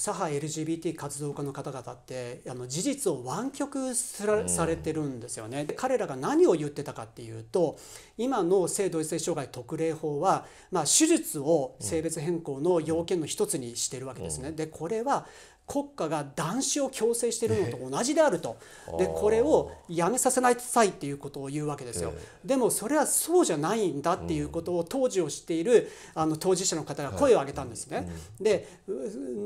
左派 LGBT 活動家の方々ってあの事実を湾曲されてるんですよね。彼らが何を言ってたかっていうと今の性同一性障害特例法は、まあ、手術を性別変更の要件の一つにしてるわけですね。でこれは国家が断子を強制しているのと同じであると、でこれをやめさせないさいっていうことを言うわけですよ、でもそれはそうじゃないんだっていうことを当時を知っているあの当事者の方が声を上げたんですね。で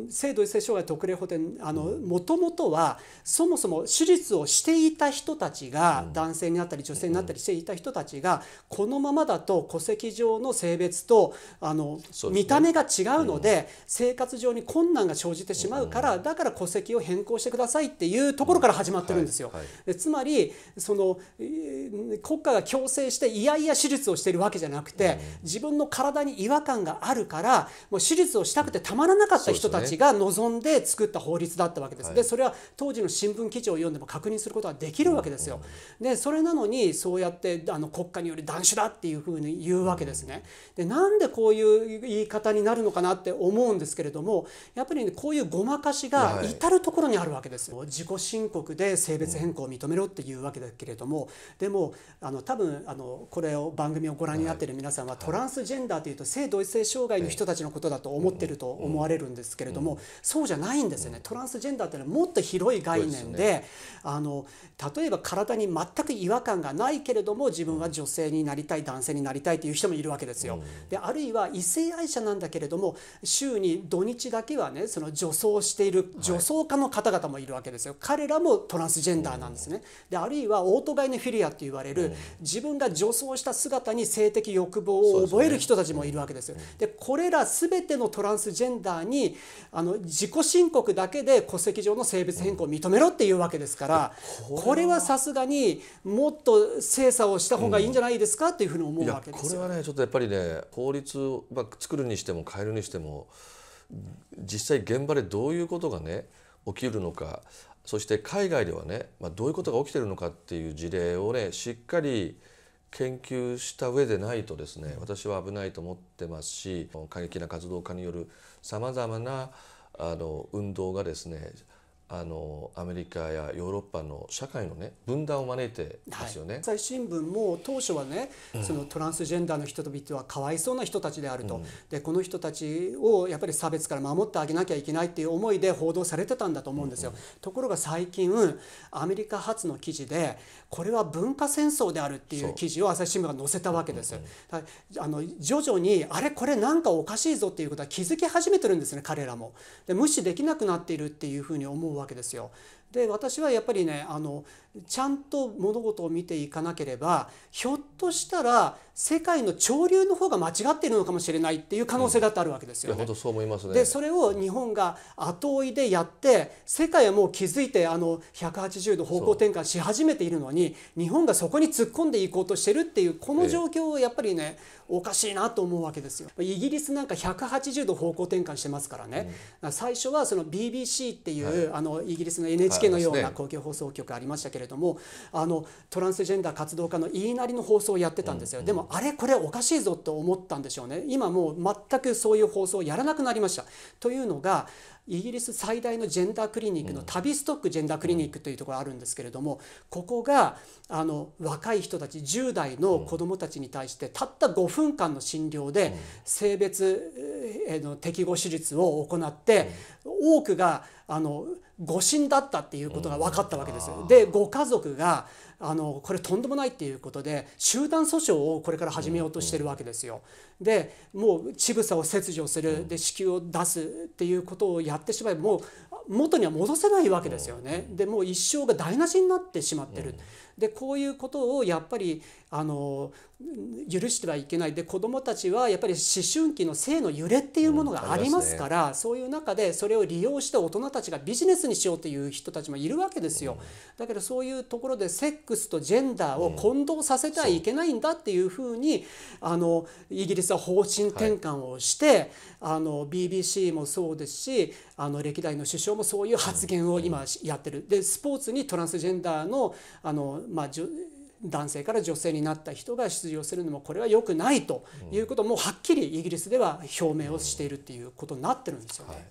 性同一性障害特例法ってもともとはそもそも手術をしていた人たちが男性になったり女性になったりしていた人たちがこのままだと戸籍上の性別とあの、見た目が違うので生活上に困難が生じてしまうからだから戸籍を変更してくださいっていうところから始まってるんですよ。つまりその国家が強制していやいや手術をしてるわけじゃなくて、自分の体に違和感があるからもう手術をしたくてたまらなかった人たちが望んで作った法律だったわけです。でそれは当時の新聞記事を読んでも確認することはできるわけですよ。でそれなのにそうやってあの国家による断種だっていうふうに言うわけですね。でなんでこういう言い方になるのかなって思うんですけれどもやっぱり、ね、こういうごまかしが至る所にあるわけですはい、自己申告で性別変更を認めろっていうわけだけれども、でもあの多分あのこれを番組をご覧になってる皆さんは、トランスジェンダーというと性同一性障害の人たちのことだと思ってると思われるんですけれども、そうじゃないんですよねトランスジェンダーっていうのはもっと広い概念で、ね、あの例えば体に全く違和感がないけれども自分は女性になりたい男性になりたいという人もいるわけですよ。であるいは異性愛者なんだけれども週に土日だけはねその女装してている女装家の方々もいるわけですよ、彼らもトランスジェンダーなんですねであるいはオートガイネフィリアって言われる自分が女装した姿に性的欲望を覚える人たちもいるわけですよでこれら全てのトランスジェンダーにあの自己申告だけで戸籍上の性別変更を認めろっていうわけですからこれはさすがにもっと精査をした方がいいんじゃないですかっていうふうに思うわけですよ。これはねちょっとやっぱりね法律を、ま作るにしても変えるにしても実際現場でどういうことがね起きるのかそして海外ではね、まあ、どういうことが起きてるのかっていう事例をねしっかり研究した上でないとですね私は危ないと思ってますし過激な活動家によるさまざまなあの運動がですねあのアメリカやヨーロッパの社会の、ね、分断を招いてますよね、はい、朝日新聞も当初はね、そのトランスジェンダーの人々はかわいそうな人たちであると、うん、でこの人たちをやっぱり差別から守ってあげなきゃいけないっていう思いで報道されてたんだと思うんですよ、うんうん、ところが最近アメリカ発の記事でこれは文化戦争であるっていう記事を朝日新聞が載せたわけです、あの徐々にあれこれなんかおかしいぞっていうことは気づき始めてるんですね彼らもで無視できなくなっているっていうふうに思う blocked a sale. で私はやっぱりねあのちゃんと物事を見ていかなければひょっとしたら世界の潮流の方が間違っているのかもしれないっていう可能性だってあるわけですよね。うん、そう思いますねでそれを日本が後追いでやって世界はもう気づいてあの180度方向転換し始めているのに日本がそこに突っ込んでいこうとしてるっていうこの状況をやっぱりね、えー、おかしいなと思うわけですよ。イギリスなんか180度方向転換してますからね、うん、最初はその BBC っていう、はい、あのイギリスの NHK のような公共放送局ありましたけれどもあのトランスジェンダー活動家の言いなりの放送をやってたんですよ、でもあれこれおかしいぞと思ったんでしょうね今もう全くそういう放送をやらなくなりました。というのがイギリス最大のジェンダークリニックの旅ストックジェンダークリニックというところがあるんですけれどもここがあの若い人たち10代の子どもたちに対してたった5分間の診療で性別への適合手術を行って多くがあの誤診だったっていうことが分かったわけです。でご家族があのこれとんでもないっていうことで集団訴訟をこれから始めようとしてるわけですよ。でもう乳房を切除するで子宮を出すっていうことをやってしまえばもう元には戻せないわけですよね。でもう一生が台無しになってしまってる。でこういうことをやっぱりあの許してはいけないで子どもたちはやっぱり思春期の性の揺れっていうものがありますから、そういう中でそれを利用して大人たちがビジネスにしようという人たちもいるわけですよ。だけどそういうところでセックスとジェンダーを混同させてはいけないんだっていうふうにあのイギリスは方針転換をして、あの BBC もそうですしあの歴代の首相長もそういう発言を今やってる。でスポーツにトランスジェンダーのあの、まあ、男性から女性になった人が出場するのもこれは良くないということもはっきりイギリスでは表明をしているっていうことになってるんですよね。はい